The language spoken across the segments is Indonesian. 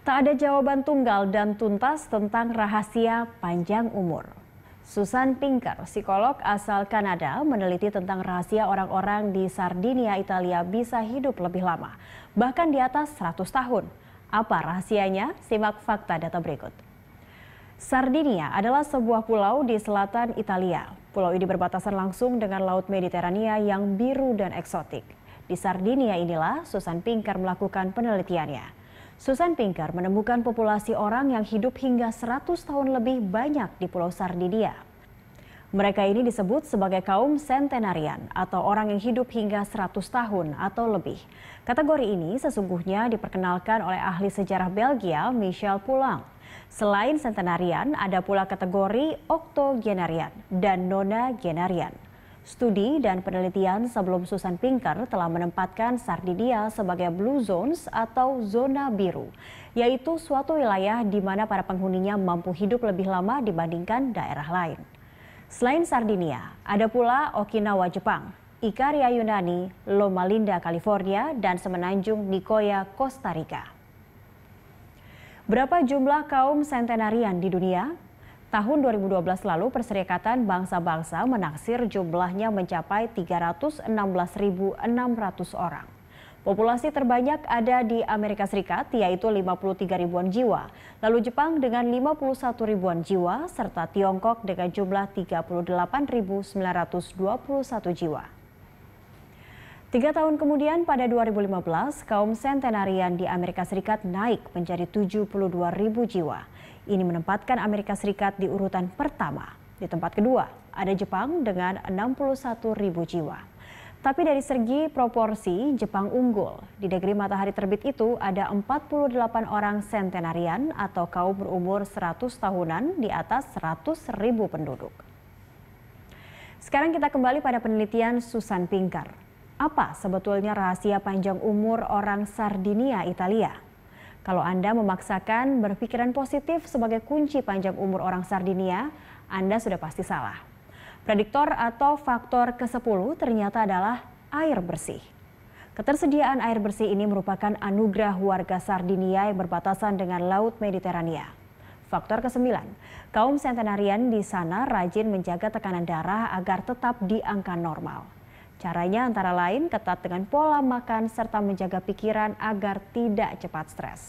Tak ada jawaban tunggal dan tuntas tentang rahasia panjang umur. Susan Pinker, psikolog asal Kanada, meneliti tentang rahasia orang-orang di Sardinia, Italia bisa hidup lebih lama, bahkan di atas 100 tahun. Apa rahasianya? Simak fakta data berikut. Sardinia adalah sebuah pulau di selatan Italia. Pulau ini berbatasan langsung dengan Laut Mediterania yang biru dan eksotik. Di Sardinia inilah Susan Pinker melakukan penelitiannya. Susan Pinker menemukan populasi orang yang hidup hingga 100 tahun lebih banyak di Pulau Sardinia. Mereka ini disebut sebagai kaum centenarian atau orang yang hidup hingga 100 tahun atau lebih. Kategori ini sesungguhnya diperkenalkan oleh ahli sejarah Belgia Michel Poulenc. Selain centenarian, ada pula kategori octogenarian dan nonagenarian. Studi dan penelitian sebelum Susan Pinker telah menempatkan Sardinia sebagai blue zones atau zona biru, yaitu suatu wilayah di mana para penghuninya mampu hidup lebih lama dibandingkan daerah lain. Selain Sardinia, ada pula Okinawa Jepang, Ikaria Yunani, Loma Linda California, dan Semenanjung Nicoya Costa Rica. Berapa jumlah kaum sentenarian di dunia? Tahun 2012 lalu, Perserikatan Bangsa-Bangsa menaksir jumlahnya mencapai 316.600 orang. Populasi terbanyak ada di Amerika Serikat, yaitu 53 ribuan jiwa, lalu Jepang dengan 51 ribuan jiwa, serta Tiongkok dengan jumlah 38.921 jiwa. Tiga tahun kemudian pada 2015, kaum sentenarian di Amerika Serikat naik menjadi 72 ribu jiwa. Ini menempatkan Amerika Serikat di urutan pertama. Di tempat kedua ada Jepang dengan 61 ribu jiwa. Tapi dari segi proporsi, Jepang unggul. Di negeri matahari terbit itu ada 48 orang sentenarian atau kaum berumur 100 tahunan di atas 100 ribu penduduk. Sekarang kita kembali pada penelitian Susan Pinker. Apa sebetulnya rahasia panjang umur orang Sardinia, Italia? Kalau Anda memaksakan berpikiran positif sebagai kunci panjang umur orang Sardinia, Anda sudah pasti salah. Prediktor atau faktor ke-10 ternyata adalah air bersih. Ketersediaan air bersih ini merupakan anugerah warga Sardinia yang berbatasan dengan Laut Mediterania. Faktor ke-9, kaum sentenarian di sana rajin menjaga tekanan darah agar tetap di angka normal. Caranya antara lain ketat dengan pola makan serta menjaga pikiran agar tidak cepat stres.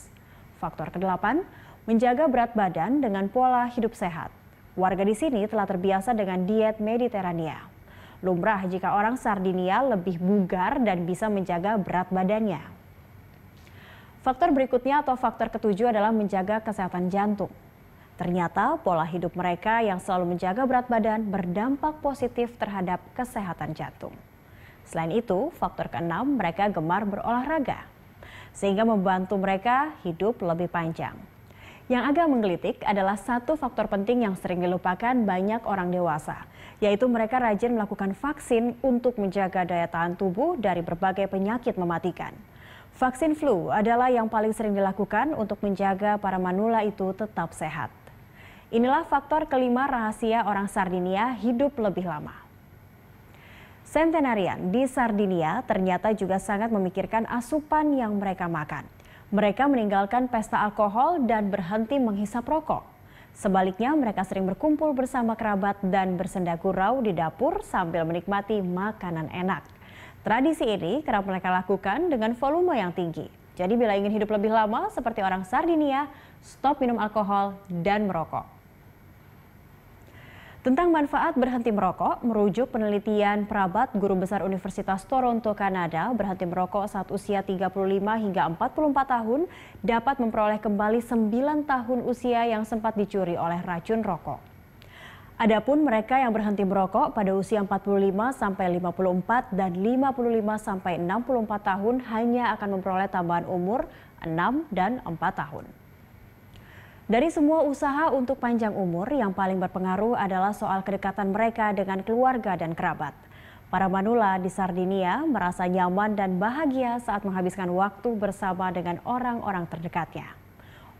Faktor kedelapan, menjaga berat badan dengan pola hidup sehat. Warga di sini telah terbiasa dengan diet Mediterania. Lumrah jika orang Sardinia lebih bugar dan bisa menjaga berat badannya. Faktor berikutnya atau faktor ketujuh adalah menjaga kesehatan jantung. Ternyata pola hidup mereka yang selalu menjaga berat badan berdampak positif terhadap kesehatan jantung. Selain itu, faktor keenam mereka gemar berolahraga, sehingga membantu mereka hidup lebih panjang. Yang agak menggelitik adalah satu faktor penting yang sering dilupakan banyak orang dewasa, yaitu mereka rajin melakukan vaksin untuk menjaga daya tahan tubuh dari berbagai penyakit mematikan. Vaksin flu adalah yang paling sering dilakukan untuk menjaga para manula itu tetap sehat. Inilah faktor kelima rahasia orang Sardinia hidup lebih lama. Centenarian di Sardinia ternyata juga sangat memikirkan asupan yang mereka makan. Mereka meninggalkan pesta alkohol dan berhenti menghisap rokok. Sebaliknya, mereka sering berkumpul bersama kerabat dan bersenda gurau di dapur sambil menikmati makanan enak. Tradisi ini kerap mereka lakukan dengan volume yang tinggi. Jadi bila ingin hidup lebih lama seperti orang Sardinia, stop minum alkohol dan merokok. Tentang manfaat berhenti merokok, merujuk penelitian Prabat Guru Besar Universitas Toronto, Kanada, berhenti merokok saat usia 35 hingga 44 tahun dapat memperoleh kembali 9 tahun usia yang sempat dicuri oleh racun rokok. Adapun mereka yang berhenti merokok pada usia 45 sampai 54 dan 55 sampai 64 tahun hanya akan memperoleh tambahan umur 6 dan 4 tahun. Dari semua usaha untuk panjang umur, yang paling berpengaruh adalah soal kedekatan mereka dengan keluarga dan kerabat. Para manula di Sardinia merasa nyaman dan bahagia saat menghabiskan waktu bersama dengan orang-orang terdekatnya.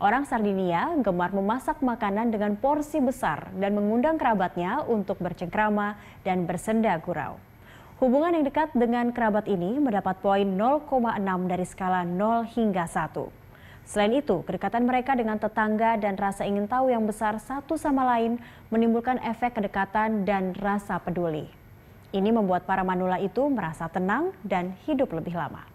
Orang Sardinia gemar memasak makanan dengan porsi besar dan mengundang kerabatnya untuk bercengkrama dan bersenda gurau. Hubungan yang dekat dengan kerabat ini mendapat poin 0,6 dari skala 0 hingga 1. Selain itu, kedekatan mereka dengan tetangga dan rasa ingin tahu yang besar satu sama lain menimbulkan efek kedekatan dan rasa peduli. Ini membuat para manula itu merasa tenang dan hidup lebih lama.